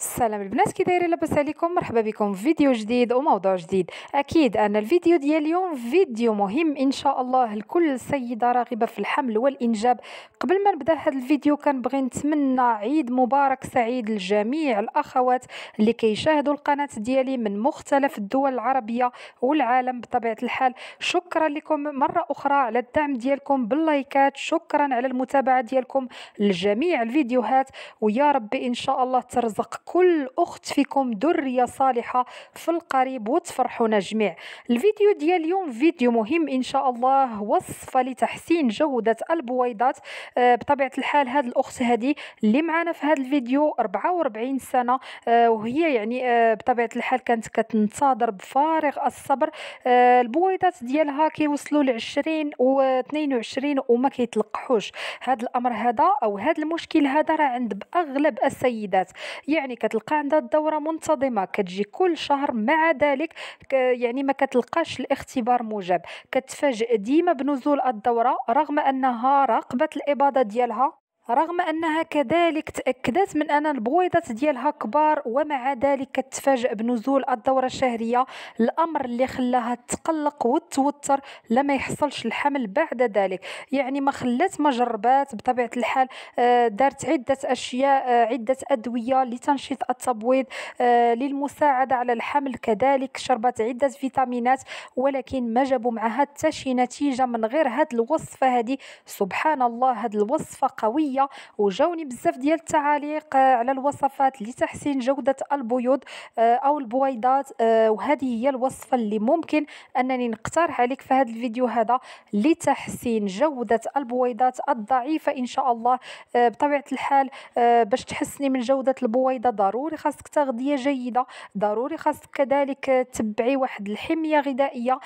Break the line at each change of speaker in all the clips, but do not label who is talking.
السلام البنات كي دايرين لاباس عليكم مرحبا بكم في فيديو جديد وموضوع جديد اكيد ان الفيديو ديال اليوم فيديو مهم ان شاء الله لكل سيده راغبه في الحمل والانجاب قبل ما نبدا هذا الفيديو كنبغي نتمنى عيد مبارك سعيد لجميع الاخوات اللي كيشاهدوا القناه ديالي من مختلف الدول العربيه والعالم بطبيعه الحال شكرا شكرا لكم مرة أخرى على الدعم ديالكم باللايكات شكرا على المتابعة ديالكم لجميع الفيديوهات ويا ربي إن شاء الله ترزق كل أخت فيكم درية صالحة في القريب وتفرحونا جميع الفيديو ديال اليوم فيديو مهم إن شاء الله وصفة لتحسين جودة البويضات آه، بطبيعة الحال هاد الأخت هادي اللي معنا في هذا الفيديو 44 سنة آه، وهي يعني آه، بطبيعة الحال كانت كتنتظر بفارغ الصبر البويضات ديالها كيوصلوا ل 20 و 22 وما كيتلقحوش هذا الامر هذا او هذا المشكل هذا راه عند اغلب السيدات يعني كتلقى عندها الدوره منتظمه كتجي كل شهر مع ذلك يعني ما كتلقاش الاختبار موجب كتفاجئ ديما بنزول الدوره رغم انها راقبت الاباضه ديالها رغم أنها كذلك تأكدت من أن البويضات ديالها كبار ومع ذلك تتفاجأ بنزول الدورة الشهرية الأمر اللي خلاها تقلق وتوتر لما يحصلش الحمل بعد ذلك يعني ما خلات مجربات بطبيعة الحال آه، دارت عدة أشياء آه، عدة أدوية لتنشيط التبويض آه، للمساعدة على الحمل كذلك شربت عدة فيتامينات ولكن ما جابوا معها حتى شي نتيجة من غير هاد الوصفة هذه سبحان الله هاد الوصفة قوية الصحيه وجاوني بزاف ديال التعاليق آه، على الوصفات لتحسين جوده البيوض آه، او البويضات آه، وهذه هي الوصفه اللي ممكن انني نقترح عليك في هذا الفيديو هذا لتحسين جوده البويضات الضعيفه ان شاء الله بطبيعه الحال باش تحسني من جوده البويضه ضروري خاصك تغذيه جيده ضروري خاصك كذلك تبعي واحد الحميه غذائيه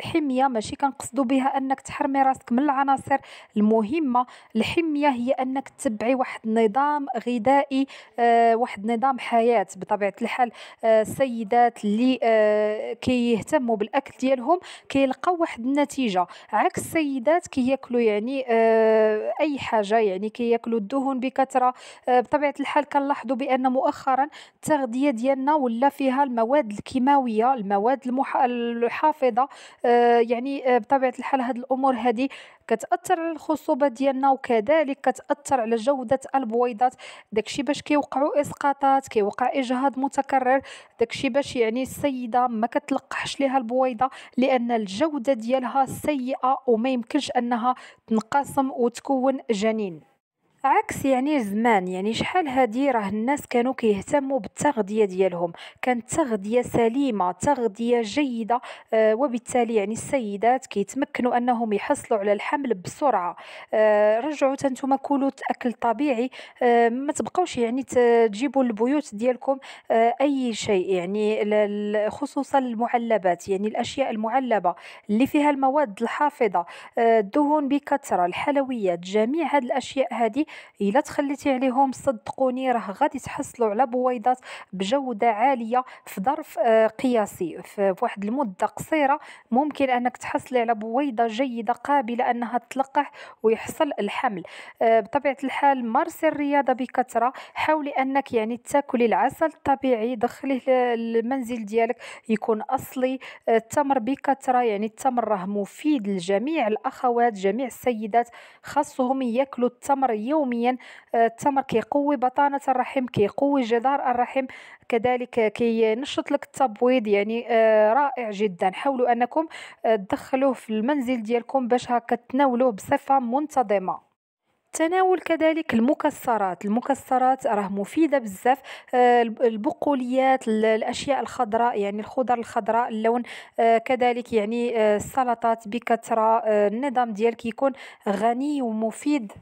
حميه ماشي كنقصدو بها انك تحرمي راسك من العناصر المهمه الحميه الأهمية هي أنك تتبعي واحد النظام غذائي آه، واحد نظام حياة بطبيعة الحال آه، السيدات اللي آه، كيهتموا بالأكل ديالهم كيلقاو واحد النتيجة عكس السيدات كياكلوا يعني أي حاجة يعني كياكلوا الدهون بكثرة بطبيعة الحال كنلاحظوا بأن مؤخرا التغذية ديالنا ولا فيها المواد الكيماوية المواد المح... الحافظة يعني بطبيعة الحال هاد الأمور هذه كتاثر على الخصوبه ديالنا وكذلك كتاثر على جوده البويضات داكشي باش كيوقعوا اسقاطات كيوقع اجهاض متكرر داكشي باش يعني السيده ما كتلقحش ليها البويضه لان الجوده ديالها سيئه وما يمكنش انها تنقسم وتكون جنين عكس يعني زمان يعني شحال هادي راه الناس كانوا كيهتموا بالتغذيه ديالهم كانت تغذيه سليمه تغذيه جيده آه وبالتالي يعني السيدات كيتمكنوا انهم يحصلوا على الحمل بسرعه آه رجعوا تنتوما كلوا اكل طبيعي آه ما تبقاوش يعني تجيبوا البيوت ديالكم آه، اي شيء يعني خصوصا المعلبات يعني الاشياء المعلبه اللي فيها المواد الحافظه آه، الدهون بكثره الحلويات جميع هاد الاشياء هذه الا تخليتي عليهم صدقوني راه غادي تحصلوا على بويضات بجوده عاليه في ظرف آه، قياسي في واحد المده قصيره ممكن انك تحصلي على بويضه جيده قابله انها تلقح ويحصل الحمل آه، بطبيعه الحال مارسي الرياضه بكثره حاولي انك يعني تاكلي العسل الطبيعي دخليه للمنزل ديالك يكون اصلي آه، التمر بكثره يعني التمر راه مفيد لجميع الاخوات جميع السيدات خاصهم ياكلوا التمر يوم يوميا آه، التمر كيقوي بطانه الرحم كيقوي جدار الرحم كذلك كينشط لك التبويض يعني آه، رائع جدا حاولوا انكم آه، تدخلوه في المنزل ديالكم باش هكا تناولوه بصفه منتظمه تناول كذلك المكسرات المكسرات راه مفيده بزاف البقوليات الاشياء الخضراء يعني الخضر الخضراء اللون كذلك يعني السلطات بكثره النظام ديالك يكون غني ومفيد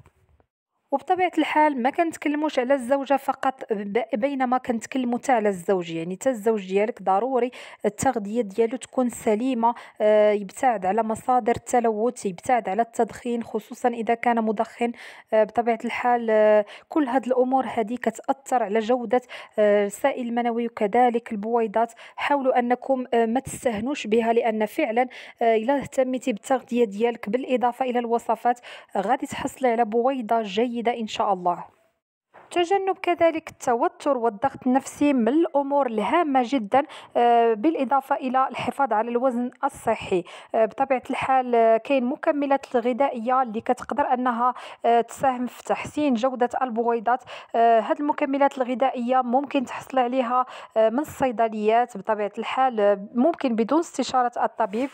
وبطبيعه الحال ما كنتكلموش على الزوجه فقط بينما كنتكلموا حتى على الزوج يعني حتى الزوج ديالك ضروري التغذيه ديالو تكون سليمه آه، يبتعد على مصادر التلوث يبتعد على التدخين خصوصا اذا كان مدخن آه، بطبيعه الحال آه، كل هاد الامور هذه كتاثر على جوده السائل المنوي وكذلك البويضات حاولوا انكم ما تستهنوش بها لان فعلا الا اهتميتي بالتغذيه ديالك بالاضافه الى الوصفات غادي تحصلي على بويضه جيده جيدة إن شاء الله تجنب كذلك التوتر والضغط النفسي من الامور الهامه جدا آه، بالاضافه الى الحفاظ على الوزن الصحي آه، بطبيعه الحال آه، كاين مكملات الغذائيه اللي كتقدر انها تساهم في تحسين جوده البويضات هاد المكملات الغذائيه ممكن تحصل عليها من الصيدليات بطبيعه الحال ممكن بدون استشاره الطبيب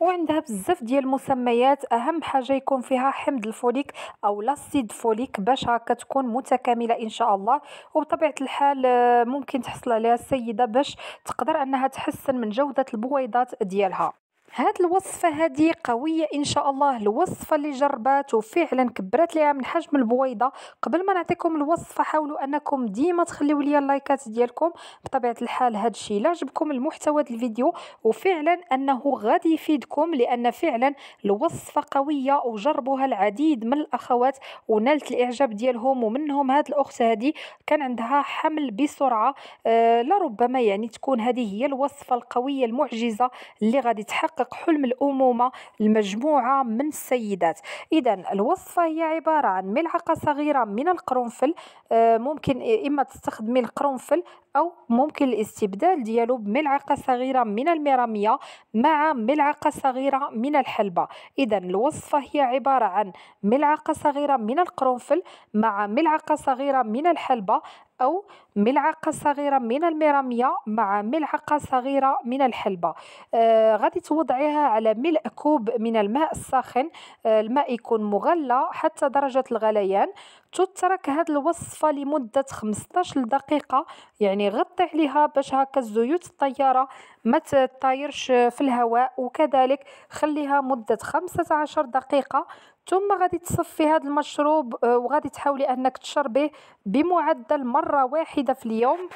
وعندها بزاف ديال المسميات اهم حاجه يكون فيها حمض الفوليك او لاسيد فوليك باش هكا تكون متكامله ان شاء الله وبطبيعه الحال آه، ممكن تحصل عليها السيده باش تقدر انها تحسن من جوده البويضات ديالها هاد الوصفه هذه قويه ان شاء الله الوصفه اللي جربات وفعلا كبرات ليها من حجم البويضه قبل ما نعطيكم الوصفه حاولوا انكم ديما تخليو ليا اللايكات ديالكم بطبيعه الحال هاد الشيء الا عجبكم المحتوى ديال الفيديو وفعلا انه غادي يفيدكم لان فعلا الوصفه قويه وجربوها العديد من الاخوات ونالت الاعجاب ديالهم ومنهم هاد الاخت هذه كان عندها حمل بسرعه آه لربما يعني تكون هذه هي الوصفه القويه المعجزه اللي غادي تحقق يحقق حلم الأمومة لمجموعة من السيدات إذا الوصفة هي عبارة عن ملعقة صغيرة من القرنفل آه، ممكن إما تستخدمي القرنفل أو ممكن الاستبدال ديالو بملعقة صغيرة من الميراميه مع ملعقة صغيرة من الحلبة إذا الوصفة هي عبارة عن ملعقة صغيرة من القرنفل مع ملعقة صغيرة من الحلبة أو ملعقة صغيرة من الميراميه مع ملعقة صغيرة من الحلبة آه غادي توضعيها على ملء كوب من الماء الساخن آه الماء يكون مغلى حتى درجة الغليان تترك هاد الوصفه لمده 15 دقيقه يعني غطي عليها باش هكا الزيوت الطياره ما تطايرش في الهواء وكذلك خليها مده 15 دقيقه ثم غادي تصفي هذا المشروب آه، وغادي تحاولي انك تشربيه بمعدل مره واحده في اليوم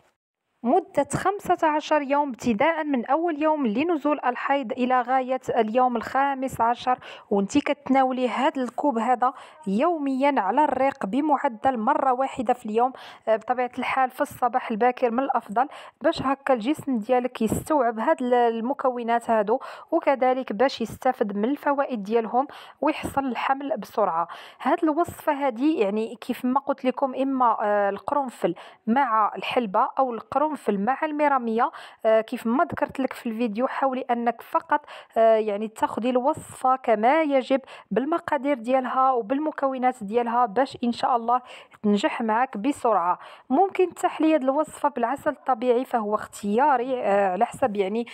مدة 15 يوم ابتداء من أول يوم لنزول الحيض إلى غاية اليوم الخامس عشر وانت كتناولي هذا الكوب هذا يوميا على الريق بمعدل مرة واحدة في اليوم آه، بطبيعة الحال في الصباح الباكر من الأفضل باش هكا الجسم ديالك يستوعب هاد المكونات هادو وكذلك باش يستافد من الفوائد ديالهم ويحصل الحمل بسرعة هاد الوصفة هادي يعني كيف ما قلت لكم إما آه، القرنفل مع الحلبة أو القرنفل اليوم في الماعة آه، كيف ما ذكرت لك في الفيديو حاولي انك فقط آه، يعني تاخدي الوصفة كما يجب بالمقادير ديالها وبالمكونات ديالها باش ان شاء الله تنجح معك بسرعة ممكن تحلي هذه الوصفة بالعسل الطبيعي فهو اختياري آه، على حسب يعني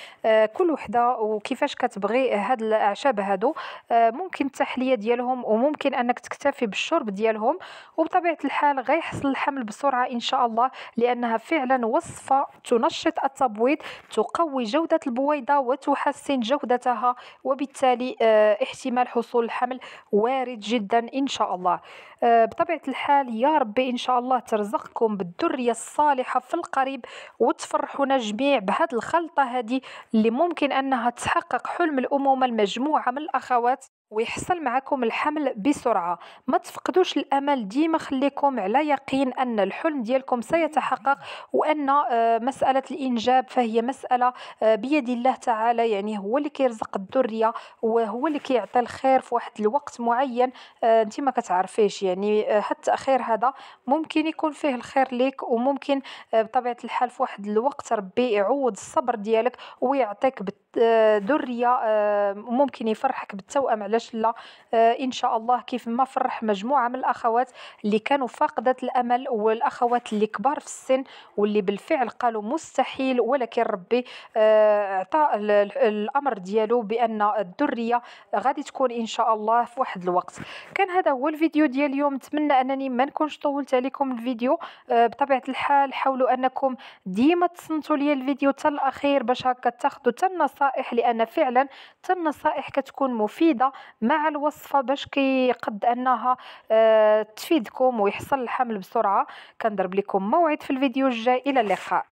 كل وحدة وكيفاش كتبغي هاد الاعشاب هادو ممكن التحلية ديالهم وممكن انك تكتفي بالشرب ديالهم وبطبيعة الحال غيحصل الحمل بسرعة ان شاء الله لانها فعلا وصفة النظافة تنشط التبويض تقوي جودة البويضة وتحسن جودتها وبالتالي آه، احتمال حصول الحمل وارد جدا إن شاء الله آه، بطبيعة الحال يا ربي إن شاء الله ترزقكم بالذرية الصالحة في القريب وتفرحونا جميع بهذه الخلطة هذه اللي ممكن أنها تحقق حلم الأمومة المجموعة من الأخوات ويحصل معكم الحمل بسرعة ما تفقدوش الأمل ديما خليكم على يقين أن الحلم ديالكم سيتحقق وأن آه، مسألة الإنجاب فهي مسألة آه، بيد الله تعالى يعني هو اللي كيرزق الذرية وهو اللي كيعطي الخير في واحد الوقت معين أنت آه، ما كتعرفيش يعني حتى التأخير هذا ممكن يكون فيه الخير ليك وممكن بطبيعة الحال في واحد الوقت ربي يعوض الصبر ديالك ويعطيك ذرية ممكن يفرحك بالتوأم على علاش لا آه، ان شاء الله كيف ما فرح مجموعه من الاخوات اللي كانوا فاقدات الامل والاخوات اللي كبار في السن واللي بالفعل قالوا مستحيل ولكن ربي آه، عطى الامر ديالو بان الذريه غادي تكون ان شاء الله في واحد الوقت كان هذا هو الفيديو ديال اليوم نتمنى انني ما نكونش طولت عليكم الفيديو آه، بطبيعه الحال حاولوا انكم ديما تصنتوا لي الفيديو حتى الاخير باش هكا تاخذوا حتى النصائح لان فعلا حتى النصائح كتكون مفيده مع الوصفه باش كيقد انها آه، تفيدكم ويحصل الحمل بسرعه كنضرب لكم موعد في الفيديو الجاي الى اللقاء